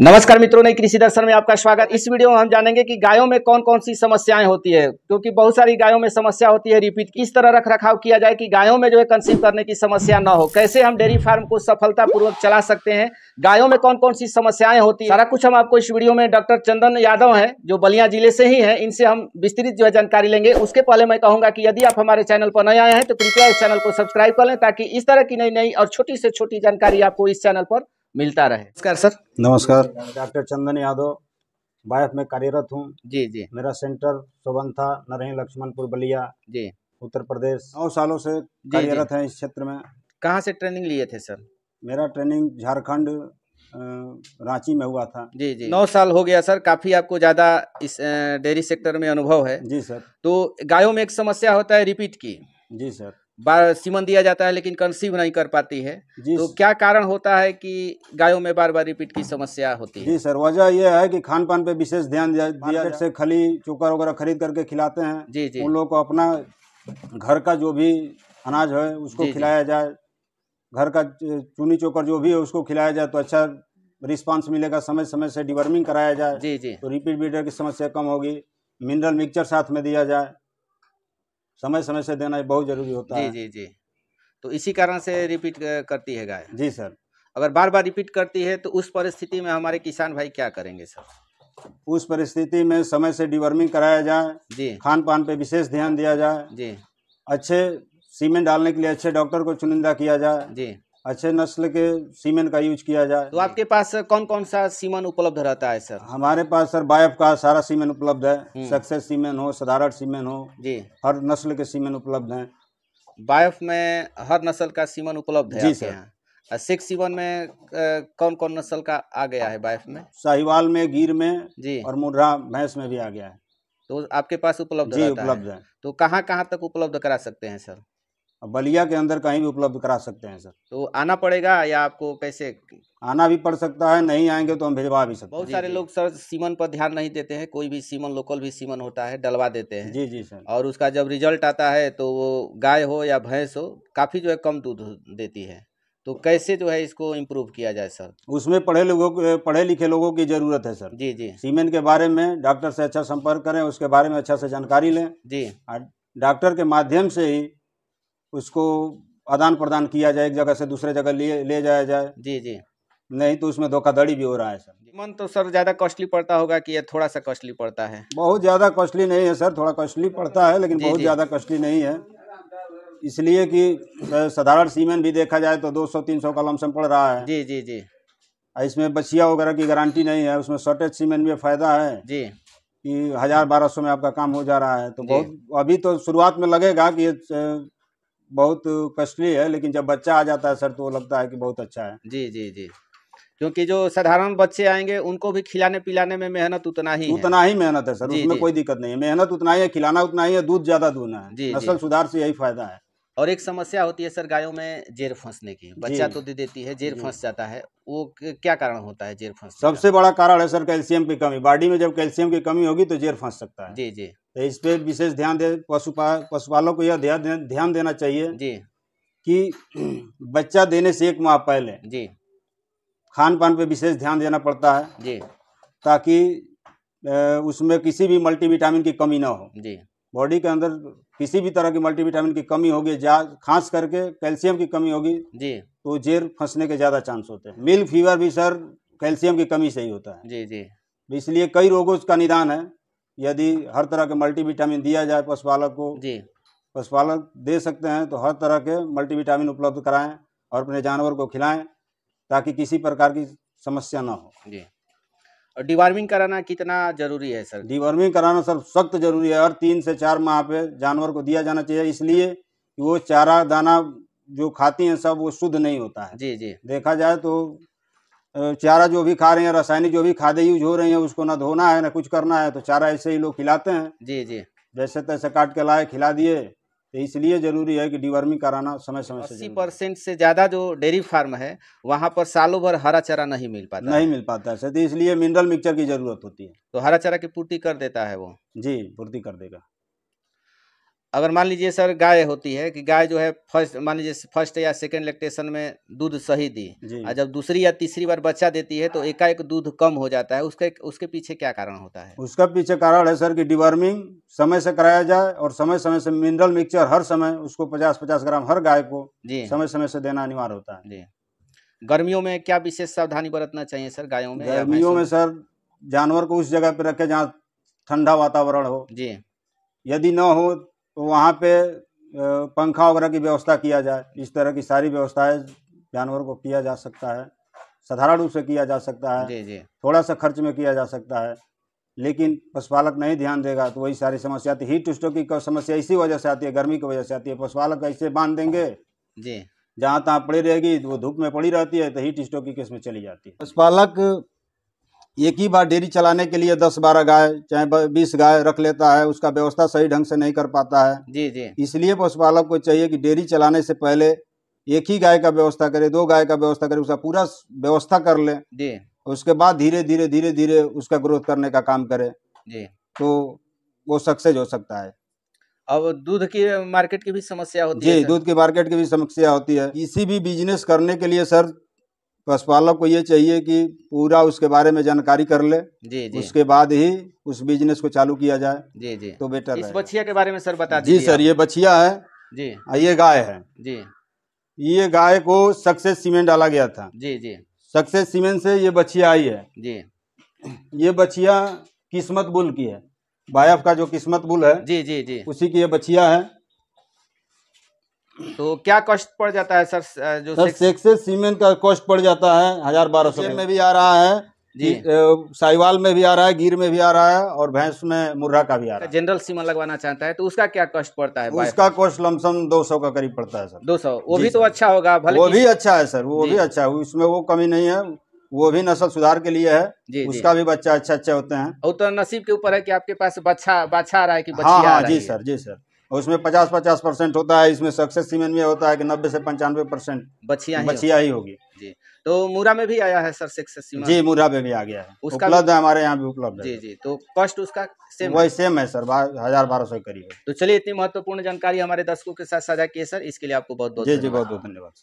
नमस्कार मित्रों नई कृषि दर्शन में आपका स्वागत इस वीडियो में हम जानेंगे कि गायों में कौन कौन सी समस्याएं होती है क्योंकि बहुत सारी गायों में समस्या होती है रिपीट किस तरह रख रखाव किया जाए कि गायों में जो है कंसीव करने की समस्या ना हो कैसे हम डेयरी फार्म को सफलतापूर्वक चला सकते हैं गायों में कौन कौन सी समस्याएं होती है सारा कुछ हम आपको इस वीडियो में डॉक्टर चंदन यादव है जो बलिया जिले से ही है इनसे हम विस्तृत जो है जानकारी लेंगे उसके पहले मैं कहूंगा की यदि आप हमारे चैनल पर नए आए हैं तो कृपया इस चैनल को सब्सक्राइब कर लें ताकि इस तरह की नई नई और छोटी से छोटी जानकारी आपको इस चैनल पर मिलता रहे नमस्कार सर नमस्कार डॉक्टर चंदन यादव बायफ में कार्यरत हूँ जी जी मेरा सेंटर था नरही लक्ष्मणपुर बलिया जी उत्तर प्रदेश नौ सालों से कार्यरत है इस क्षेत्र में कहाँ से ट्रेनिंग लिए थे सर मेरा ट्रेनिंग झारखंड रांची में हुआ था जी जी नौ साल हो गया सर काफी आपको ज्यादा इस डेयरी सेक्टर में अनुभव है जी सर तो गायों में एक समस्या होता है रिपीट की जी सर बार सीमन दिया जाता है लेकिन कंसीव नहीं कर पाती है तो क्या कारण होता है कि गायों में बार बार रिपीट की समस्या होती है जी सर वजह यह है कि खान पान पे विशेष ध्यान दिया, से खली चोकर वगैरह खरीद करके खिलाते हैं जी जी उन लोगों को अपना घर का जो भी अनाज है उसको खिलाया जाए घर का चूनी चोकर जो भी है उसको खिलाया जाए तो अच्छा रिस्पॉन्स मिलेगा समय समय से डिवर्मिंग कराया जाए जी जी तो रिपीट बीटर की समस्या कम होगी मिनरल मिक्सचर साथ में दिया जाए समय समय से देना बहुत जरूरी होता जी, है जी जी जी तो इसी कारण से रिपीट करती है गाय जी सर अगर बार बार रिपीट करती है तो उस परिस्थिति में हमारे किसान भाई क्या करेंगे सर उस परिस्थिति में समय से डिवर्मिंग कराया जाए जी खान पान पे विशेष ध्यान दिया जाए जी अच्छे सीमेंट डालने के लिए अच्छे डॉक्टर को चुनिंदा किया जाए जी अच्छे नस्ल के सीमेंट का यूज किया जाए तो आपके पास कौन कौन सा सीमेंट उपलब्ध रहता है सर हमारे पास सर बायफ का सारा सीमेंट उपलब्ध है हम्म। सक्सेस सीमेंट हो साधारण सीमेंट हो जी हर नस्ल के सीमेंट उपलब्ध हैं बायफ में हर नस्ल का सीमन उपलब्ध है जी सर सिक्स सीवन में कौन कौन नस्ल का आ गया है बायफ में साहिवाल में गिर में जी और मुर्रा भैंस में भी आ गया है तो आपके पास उपलब्ध जी उपलब्ध है।, है तो कहाँ कहाँ तक उपलब्ध करा सकते हैं सर बलिया के अंदर कहीं भी उपलब्ध करा सकते हैं सर तो आना पड़ेगा या आपको कैसे आना भी पड़ सकता है नहीं आएंगे तो हम भेजवा भी सकते बहुत सारे लोग सर सीमन पर ध्यान नहीं देते हैं कोई भी सीमन लोकल भी सीमन होता है डलवा देते हैं जी जी सर और उसका जब रिजल्ट आता है तो वो गाय हो या भैंस हो काफ़ी जो है कम दूध देती है तो कैसे जो है इसको इम्प्रूव किया जाए सर उसमें पढ़े लोगों पढ़े लिखे लोगों की जरूरत है सर जी जी सीमेंट के बारे में डॉक्टर से अच्छा संपर्क करें उसके बारे में अच्छा से जानकारी लें जी डॉक्टर के माध्यम से ही उसको आदान प्रदान किया जाए एक जगह से दूसरे जगह लिए ले जाया जाए जी जी नहीं तो उसमें धोखाधड़ी भी हो रहा है सर मन तो सर ज़्यादा कॉस्टली पड़ता होगा कि ये थोड़ा सा कॉस्टली पड़ता है बहुत ज़्यादा कॉस्टली नहीं है सर थोड़ा कॉस्टली पड़ता है लेकिन जी, बहुत ज़्यादा कॉस्टली नहीं है इसलिए कि साधारण सीमेंट भी देखा जाए तो 200-300 का लमसम पड़ रहा है जी जी जी इसमें बचिया वगैरह की गारंटी नहीं है उसमें शॉर्टेज सीमेंट में फ़ायदा है जी की हज़ार बारह सौ में आपका काम हो जा रहा है तो बहुत अभी तो शुरुआत में लगेगा कि बहुत कॉस्टली है लेकिन जब बच्चा आ जाता है सर तो वो लगता है कि बहुत अच्छा है जी जी जी क्योंकि जो साधारण बच्चे आएंगे उनको भी खिलाने पिलाने में मेहनत उतना ही उतना ही मेहनत है सर जी, उसमें जी. कोई दिक्कत नहीं है मेहनत उतना ही है खिलाना उतना ही है दूध ज्यादा दूना है जी, नस्ल सुधार से यही फायदा है और एक समस्या होती है सर गायों में जेर फंसने की बच्चा तो दे देती है जेर फंस जाता है वो क्या कारण होता है जेर फंस सबसे बड़ा कारण है सर कैल्शियम की कमी बॉडी में जब कैल्शियम की कमी होगी तो जेर फंस सकता है जी जी तो इस पर विशेष ध्यान दे पशुपा पशुपालकों को यह ध्यान ध्यान देना चाहिए जी कि बच्चा देने से एक माह पहले जी खान पान पे विशेष ध्यान देना पड़ता है जी ताकि उसमें किसी भी मल्टीविटामिन की कमी ना हो जी बॉडी के अंदर किसी भी तरह की मल्टीविटामिन की कमी होगी जा खास करके कैल्शियम की कमी होगी जी तो जेर फंसने के ज़्यादा चांस होते हैं मिल्क फीवर भी सर कैल्शियम की कमी से ही होता है जी जी इसलिए कई रोगों का निदान है यदि हर तरह के मल्टीविटामिन दिया जाए पशुपालक को जी पशुपालक दे सकते हैं तो हर तरह के मल्टीविटामिन उपलब्ध कराएं और अपने जानवर को खिलाएं ताकि किसी प्रकार की समस्या ना हो जी और डिवार्मिंग कराना कितना जरूरी है सर डिवार्मिंग कराना सर सख्त जरूरी है और तीन से चार माह पे जानवर को दिया जाना चाहिए इसलिए वो चारा दाना जो खाती हैं सब वो शुद्ध नहीं होता है जी जी देखा जाए तो चारा जो भी खा रहे हैं रासायनिक जो भी खादे यूज हो रहे हैं उसको ना धोना है ना कुछ करना है तो चारा ऐसे ही लोग खिलाते हैं जी जी जैसे तैसे काट के लाए खिला दिए तो इसलिए जरूरी है कि डिवर्मिंग कराना समय समय से अस्सी परसेंट से ज़्यादा जो डेयरी फार्म है वहाँ पर सालों भर हरा चारा नहीं मिल पाता नहीं मिल पाता है तो इसलिए मिनरल मिक्सचर की जरूरत होती है तो हरा चारा की पूर्ति कर देता है वो जी पूर्ति कर देगा अगर मान लीजिए सर गाय होती है कि गाय जो है फर्स्ट मान लीजिए फर्स्ट या सेकेंड लेक्टेशन में दूध सही दी और जब दूसरी या तीसरी बार बच्चा देती है तो एकाएक दूध कम हो जाता है उसके उसके पीछे क्या कारण होता है उसका पीछे कारण है सर कि डिवर्मिंग समय से कराया जाए और समय समय से मिनरल मिक्सचर हर समय उसको पचास पचास ग्राम हर गाय को जी समय समय से देना अनिवार्य होता है जी गर्मियों में क्या विशेष सावधानी बरतना चाहिए सर गायों में गर्मियों में सर जानवर को उस जगह पर रखे जहाँ ठंडा वातावरण हो जी यदि न हो तो वहाँ पे पंखा वगैरह की व्यवस्था किया जाए इस तरह की सारी व्यवस्थाएं जानवर को किया जा सकता है साधारण रूप से किया जा सकता है जी जी थोड़ा सा खर्च में किया जा सकता है लेकिन पशुपालक नहीं ध्यान देगा तो वही सारी समस्या आती है हीट स्ट्रोक की समस्या इसी वजह से आती है गर्मी की वजह से आती है पशुपालक ऐसे बांध देंगे जी जहाँ तहाँ पड़ी रहेगी वो धूप में पड़ी रहती है तो हीट स्ट्रोक की किस्म चली जाती है पशुपालक एक ही बार डेयरी चलाने के लिए दस बारह गाय चाहे बीस गाय रख लेता है उसका व्यवस्था सही ढंग से नहीं कर पाता है जी जी इसलिए पशुपालक को चाहिए कि डेयरी चलाने से पहले एक ही गाय का व्यवस्था करे दो गाय का व्यवस्था करे उसका पूरा व्यवस्था कर ले जी उसके बाद धीरे धीरे धीरे धीरे उसका ग्रोथ करने का काम करे जी तो वो सक्सेस हो सकता है अब दूध की मार्केट की भी समस्या होती जी, है जी दूध की मार्केट की भी समस्या होती है किसी भी बिजनेस करने के लिए सर पशुपालक को ये चाहिए कि पूरा उसके बारे में जानकारी कर ले जी, जी। उसके बाद ही उस बिजनेस को चालू किया जाए जी जी तो बेटर इस बछिया के बारे में सर बता जी सर ये बछिया है जी हाँ, ये गाय है जी ये गाय को सक्सेस सीमेंट डाला गया था जी जी सक्सेस सीमेंट से ये बछिया आई है जी ये बछिया किस्मत बुल की है बायफ का जो किस्मत बुल है जी जी जी उसी की ये बछिया है तो क्या कॉस्ट पड़ जाता है सर जो सर सेक्स सीमेंट का कॉस्ट पड़ जाता है हजार बारह सौ में भी आ रहा है जी साहिवाल में भी आ रहा है गिर में भी आ रहा है और भैंस में मुर्रा का भी आ रहा है जनरल सीमा लगवाना चाहता है तो उसका क्या कॉस्ट पड़ता है उसका कॉस्ट लमसम दो सौ का करीब पड़ता है सर सौ वो भी तो अच्छा होगा भले वो भी अच्छा है सर वो भी अच्छा है उसमें वो कमी नहीं है वो भी नस्ल सुधार के लिए है जी, उसका जी। भी बच्चा अच्छे अच्छे होते हैं और तो नसीब के ऊपर है कि आपके पास बच्चा बच्चा आ रहा है कि बच्चा हाँ, हाँ, जी सर जी सर और उसमें पचास पचास परसेंट होता है इसमें सक्सेस में होता है कि नब्बे से पंचानवे परसेंट बछिया बछिया ही होगी जी तो मूरा में भी आया है सर सक्सेस जी मूरा में भी आ गया है उपलब्ध है हमारे यहाँ भी उपलब्ध है जी जी तो कॉस्ट उसका सेम वही सेम है सर हजार बारह सौ करीब तो चलिए इतनी महत्वपूर्ण जानकारी हमारे दर्शकों के साथ साझा किए सर इसके लिए आपको बहुत बहुत जी जी बहुत बहुत धन्यवाद